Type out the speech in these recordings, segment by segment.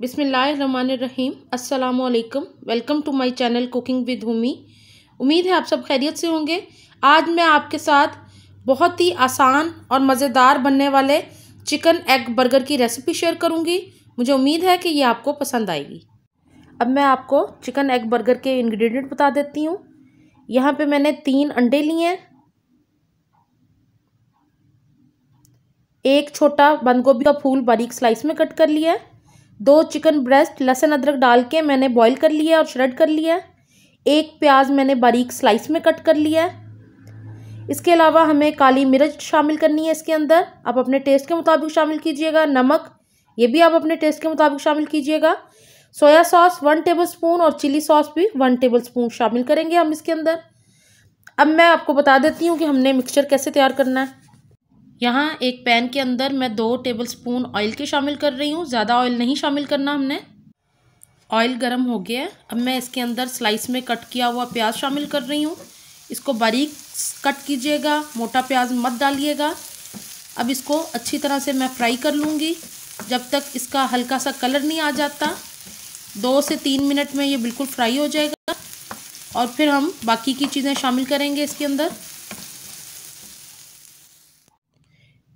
बिसमीम् अल्लाम welcome to my channel cooking with Homi उम्मीद है आप सब खैरियत से होंगे आज मैं आपके साथ बहुत ही आसान और मज़ेदार बनने वाले चिकन एग बर्गर की रेसिपी शेयर करूंगी मुझे उम्मीद है कि ये आपको पसंद आएगी अब मैं आपको चिकन एग बर्गर के इन्ग्रीडियंट बता देती हूँ यहाँ पर मैंने तीन अंडे लिए हैं एक छोटा बंद गोभी का फूल बारीक स्लाइस में कट कर लिया है दो चिकन ब्रेस्ट लहसुन अदरक डाल के मैंने बॉईल कर लिया और श्रेड कर लिया एक प्याज मैंने बारीक स्लाइस में कट कर लिया है इसके अलावा हमें काली मिर्च शामिल करनी है इसके अंदर आप अपने टेस्ट के मुताबिक शामिल कीजिएगा नमक ये भी आप अपने टेस्ट के मुताबिक शामिल कीजिएगा soya sauce one tablespoon और चिली सॉस भी वन टेबल स्पून शामिल करेंगे हम इसके अंदर अब मैं आपको बता देती हूँ कि हमने मिक्सचर कैसे तैयार करना है यहाँ एक पैन के अंदर मैं दो टेबल स्पून ऑयल के शामिल कर रही हूँ ज़्यादा ऑयल नहीं शामिल करना हमने ऑयल गर्म हो गया है अब मैं इसके अंदर स्लाइस में कट किया हुआ प्याज शामिल कर रही हूँ इसको बारीक कट कीजिएगा मोटा प्याज मत डालिएगा अब इसको अच्छी तरह से मैं फ्राई कर लूँगी जब तक इसका हल्का सा कलर नहीं आ जाता दो से तीन मिनट में ये बिल्कुल फ्राई हो जाएगा और फिर हम बाकी की चीज़ें शामिल करेंगे इसके अंदर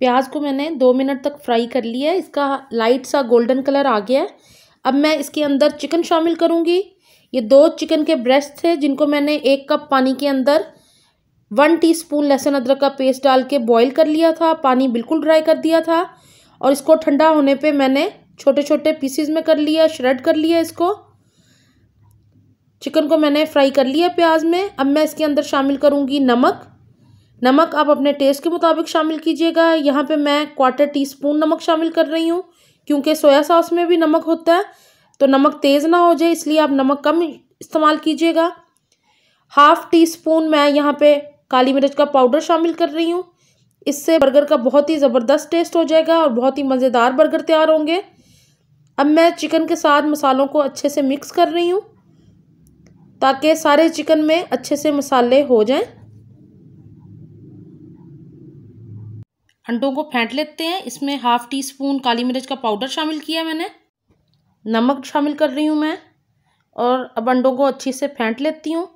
प्याज को मैंने दो मिनट तक फ्राई कर लिया है इसका लाइट सा गोल्डन कलर आ गया है अब मैं इसके अंदर चिकन शामिल करूँगी ये दो चिकन के ब्रेस्ट थे जिनको मैंने एक कप पानी के अंदर वन टीस्पून लहसुन अदरक का पेस्ट डाल के बॉईल कर लिया था पानी बिल्कुल ड्राई कर दिया था और इसको ठंडा होने पे मैंने छोटे छोटे पीसीज में कर लिया श्रेड कर लिया इसको चिकन को मैंने फ्राई कर लिया प्याज में अब मैं इसके अंदर शामिल करूँगी नमक नमक आप अपने टेस्ट के मुताबिक शामिल कीजिएगा यहाँ पे मैं क्वार्टर टी स्पून नमक शामिल कर रही हूँ क्योंकि सोया सॉस में भी नमक होता है तो नमक तेज़ ना हो जाए इसलिए आप नमक कम इस्तेमाल कीजिएगा हाफ़ टी स्पून मैं यहाँ पे काली मिर्च का पाउडर शामिल कर रही हूँ इससे बर्गर का बहुत ही ज़बरदस्त टेस्ट हो जाएगा और बहुत ही मज़ेदार बर्गर तैयार होंगे अब मैं चिकन के साथ मसालों को अच्छे से मिक्स कर रही हूँ ताकि सारे चिकन में अच्छे से मसाले हो जाएं अंडों को फेंट लेते हैं इसमें हाफ़ टी स्पून काली मिर्च का पाउडर शामिल किया मैंने नमक शामिल कर रही हूँ मैं और अब अंडों को अच्छे से फेंट लेती हूँ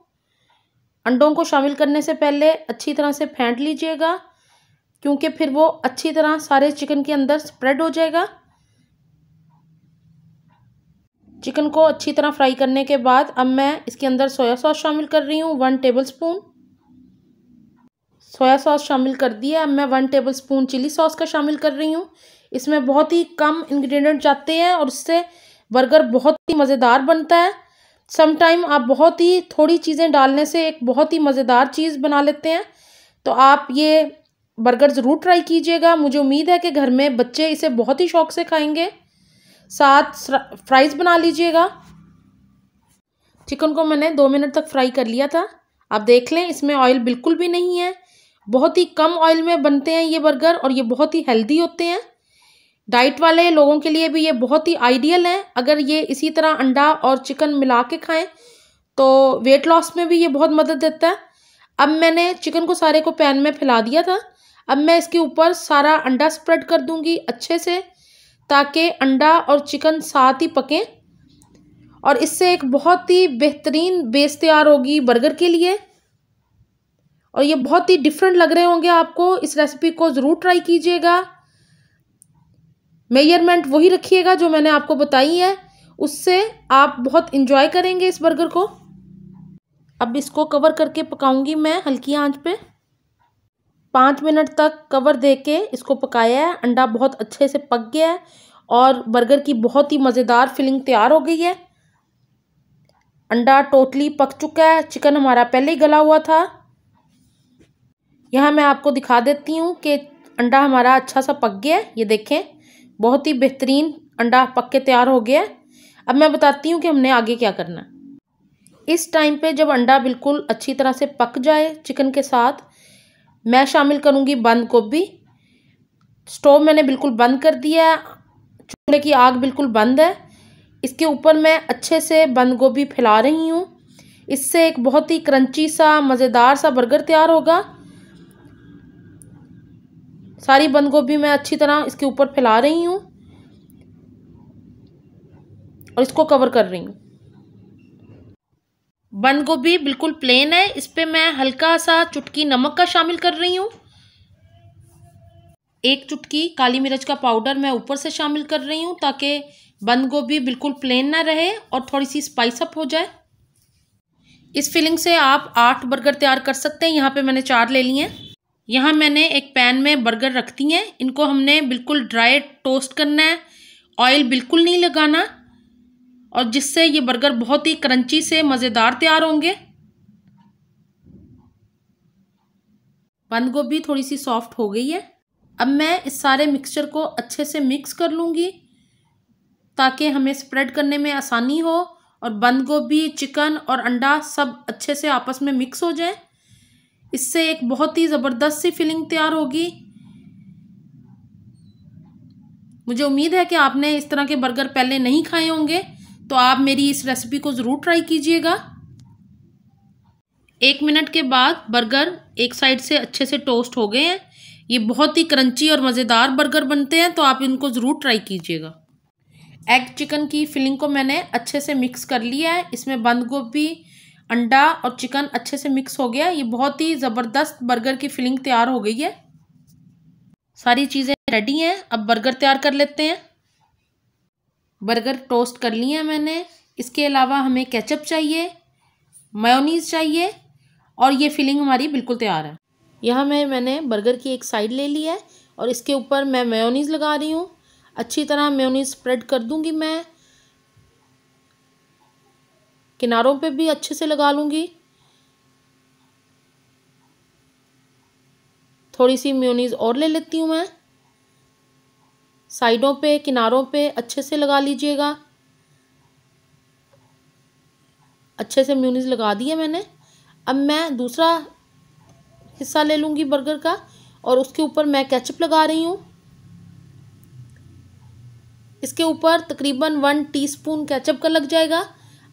अंडों को शामिल करने से पहले अच्छी तरह से फेंट लीजिएगा क्योंकि फिर वो अच्छी तरह सारे चिकन के अंदर स्प्रेड हो जाएगा चिकन को अच्छी तरह फ्राई करने के बाद अब मैं इसके अंदर सोया सॉस शामिल कर रही हूँ one tablespoon soya sauce शामिल कर दिया अब मैं one tablespoon chilli sauce का शामिल कर रही हूँ इसमें बहुत ही कम इंग्रेडिएंट जाते हैं और इससे बर्गर बहुत ही मज़ेदार बनता है समटाइम आप बहुत ही थोड़ी चीज़ें डालने से एक बहुत ही मज़ेदार चीज़ बना लेते हैं तो आप ये बर्गर ज़रूर ट्राई कीजिएगा मुझे उम्मीद है कि घर में बच्चे इसे बहुत ही शौक से खाएंगे साथ फ्राइज़ बना लीजिएगा चिकन को मैंने दो मिनट तक फ्राई कर लिया था आप देख लें इसमें ऑयल बिल्कुल भी नहीं है बहुत ही कम ऑयल में बनते हैं ये बर्गर और ये बहुत ही हेल्दी होते हैं डाइट वाले लोगों के लिए भी ये बहुत ही आइडियल हैं अगर ये इसी तरह अंडा और चिकन मिला के खाएँ तो वेट लॉस में भी ये बहुत मदद देता है अब मैंने चिकन को सारे को पैन में फैला दिया था अब मैं इसके ऊपर सारा अंडा स्प्रेड कर दूंगी अच्छे से ताकि अंडा और चिकन साथ ही पकें और इससे एक बहुत ही बेहतरीन बेस तैयार होगी बर्गर के लिए और ये बहुत ही डिफरेंट लग रहे होंगे आपको इस रेसिपी को ज़रूर ट्राई कीजिएगा मेयरमेंट वही रखिएगा जो मैंने आपको बताई है उससे आप बहुत इन्जॉय करेंगे इस बर्गर को अब इसको कवर करके पकाऊंगी मैं हल्की आंच पे पाँच मिनट तक कवर दे के इसको पकाया है अंडा बहुत अच्छे से पक गया है और बर्गर की बहुत ही मज़ेदार फिलिंग तैयार हो गई है अंडा टोटली पक चुका है चिकन हमारा पहले ही गला हुआ था यहाँ मैं आपको दिखा देती हूँ कि अंडा हमारा अच्छा सा पक गया है ये देखें बहुत ही बेहतरीन अंडा पक के तैयार हो गया है अब मैं बताती हूँ कि हमने आगे क्या करना इस टाइम पे जब अंडा बिल्कुल अच्छी तरह से पक जाए चिकन के साथ मैं शामिल करूँगी बंद गोभी स्टोव मैंने बिल्कुल बंद कर दिया है चूल्हे की आग बिल्कुल बंद है इसके ऊपर मैं अच्छे से बंद गोभी फैला रही हूँ इससे एक बहुत ही क्रंची सा मज़ेदार सा बर्गर तैयार होगा सारी बंद गोभी मैं अच्छी तरह इसके ऊपर फैला रही हूँ और इसको कवर कर रही हूँ बंद गोभी बिल्कुल प्लेन है इस पर मैं हल्का सा चुटकी नमक का शामिल कर रही हूँ एक चुटकी काली मिर्च का पाउडर मैं ऊपर से शामिल कर रही हूँ ताकि बंद गोभी बिल्कुल प्लेन ना रहे और थोड़ी सी स्पाइस अप हो जाए इस फिलिंग से आप आठ बर्गर तैयार कर सकते हैं यहाँ पे मैंने चार ले लिए हैं यहाँ मैंने एक पैन में बर्गर रख दी हैं इनको हमने बिल्कुल ड्राई टोस्ट करना है ऑयल बिल्कुल नहीं लगाना और जिससे ये बर्गर बहुत ही क्रंची से मज़ेदार तैयार होंगे बंद गोभी थोड़ी सी सॉफ्ट हो गई है अब मैं इस सारे मिक्सचर को अच्छे से मिक्स कर लूँगी ताकि हमें स्प्रेड करने में आसानी हो और बंद गोभी चिकन और अंडा सब अच्छे से आपस में मिक्स हो जाए इससे एक बहुत ही ज़बरदस्त सी फीलिंग तैयार होगी मुझे उम्मीद है कि आपने इस तरह के बर्गर पहले नहीं खाए होंगे तो आप मेरी इस रेसिपी को ज़रूर ट्राई कीजिएगा एक मिनट के बाद बर्गर एक साइड से अच्छे से टोस्ट हो गए हैं ये बहुत ही क्रंची और मज़ेदार बर्गर बनते हैं तो आप इनको ज़रूर ट्राई कीजिएगा एग चिकन की फिलिंग को मैंने अच्छे से मिक्स कर लिया है इसमें बंद गोभी अंडा और चिकन अच्छे से मिक्स हो गया ये बहुत ही ज़बरदस्त बर्गर की फिलिंग तैयार हो गई है सारी चीज़ें रेडी हैं अब बर्गर तैयार कर लेते हैं बर्गर टोस्ट कर लिए हैं मैंने इसके अलावा हमें केचप चाहिए मायोनीज़ चाहिए और ये फिलिंग हमारी बिल्कुल तैयार है यहाँ मैं मैंने बर्गर की एक साइड ले ली है और इसके ऊपर मैं मेयोनीज़ लगा रही हूँ अच्छी तरह मेयोनीज़ स्प्रेड कर दूँगी मैं किनारों पे भी अच्छे से लगा लूँगी थोड़ी सी म्योनीज़ और ले लेती हूँ मैं साइडों पे किनारों पे अच्छे से लगा लीजिएगा अच्छे से म्यूनिज लगा दिए मैंने अब मैं दूसरा हिस्सा ले लूँगी बर्गर का और उसके ऊपर मैं केचप लगा रही हूँ इसके ऊपर तकरीबन वन टीस्पून केचप का लग जाएगा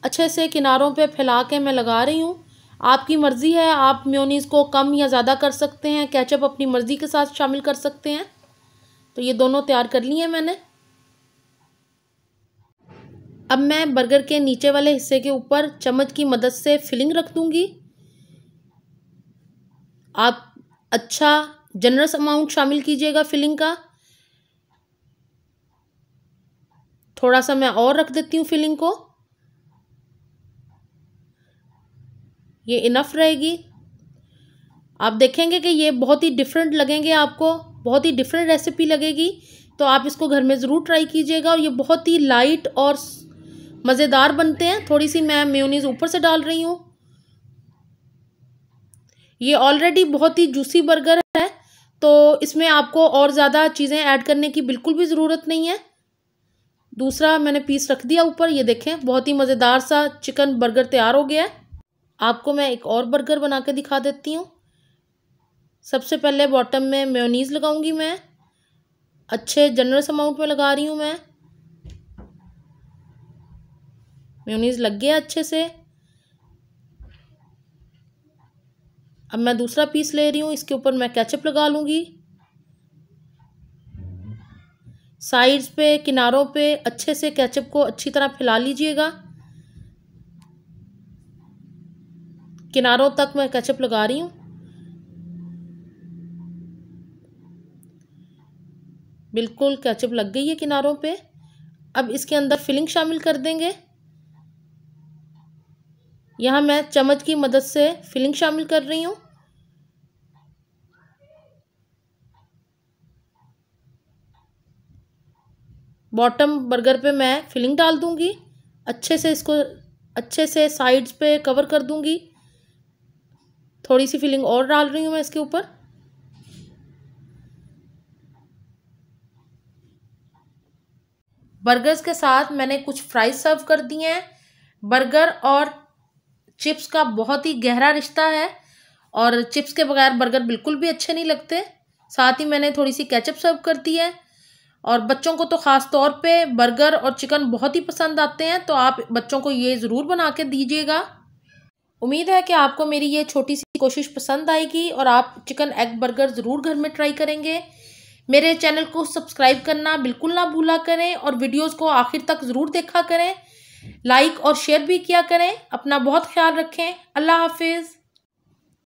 अच्छे से किनारों पे फैला के मैं लगा रही हूँ आपकी मर्ज़ी है आप म्योनीज़ को कम या ज़्यादा कर सकते हैं कैचअप अपनी मर्ज़ी के साथ शामिल कर सकते हैं तो ये दोनों तैयार कर लिए हैं मैंने अब मैं बर्गर के नीचे वाले हिस्से के ऊपर चम्मच की मदद से फिलिंग रख दूँगी आप अच्छा जनरस अमाउंट शामिल कीजिएगा फिलिंग का थोड़ा सा मैं और रख देती हूँ फिलिंग को ये इनफ रहेगी आप देखेंगे कि ये बहुत ही डिफरेंट लगेंगे आपको बहुत ही डिफरेंट रेसिपी लगेगी तो आप इसको घर में ज़रूर ट्राई कीजिएगा और ये बहुत ही लाइट और मज़ेदार बनते हैं थोड़ी सी मैं म्यूनीस ऊपर से डाल रही हूँ ये ऑलरेडी बहुत ही जूसी बर्गर है तो इसमें आपको और ज़्यादा चीज़ें ऐड करने की बिल्कुल भी ज़रूरत नहीं है दूसरा मैंने पीस रख दिया ऊपर ये देखें बहुत ही मज़ेदार सा चिकन बर्गर तैयार हो गया है आपको मैं एक और बर्गर बना के दिखा देती हूँ सबसे पहले बॉटम में मेयोनीज़ लगाऊंगी मैं अच्छे जनरस अमाउंट में लगा रही हूँ मैं मेयोनीज़ लग गया अच्छे से अब मैं दूसरा पीस ले रही हूँ इसके ऊपर मैं कैचअप लगा लूँगी साइड्स पे किनारों पे अच्छे से कैचअप को अच्छी तरह फैला लीजिएगा किनारों तक मैं कचअप लगा रही हूँ बिल्कुल कैचअप लग गई है किनारों पे अब इसके अंदर फिलिंग शामिल कर देंगे यहाँ मैं चम्मच की मदद से फिलिंग शामिल कर रही हूँ बॉटम बर्गर पे मैं फिलिंग डाल दूँगी अच्छे से इसको अच्छे से साइड्स पे कवर कर दूँगी थोड़ी सी फिलिंग और डाल रही हूँ मैं इसके ऊपर बर्गर्स के साथ मैंने कुछ फ्राइज सर्व कर दिए हैं बर्गर और चिप्स का बहुत ही गहरा रिश्ता है और चिप्स के बगैर बर्गर बिल्कुल भी अच्छे नहीं लगते साथ ही मैंने थोड़ी सी कैचअप सर्व कर दी है और बच्चों को तो ख़ास तौर पे बर्गर और चिकन बहुत ही पसंद आते हैं तो आप बच्चों को ये ज़रूर बना के दीजिएगा उम्मीद है कि आपको मेरी ये छोटी सी कोशिश पसंद आएगी और आप चिकन एग बर्गर ज़रूर घर में ट्राई करेंगे मेरे चैनल को सब्सक्राइब करना बिल्कुल ना भूला करें और वीडियोस को आखिर तक ज़रूर देखा करें लाइक और शेयर भी किया करें अपना बहुत ख्याल रखें अल्लाह हाफिज़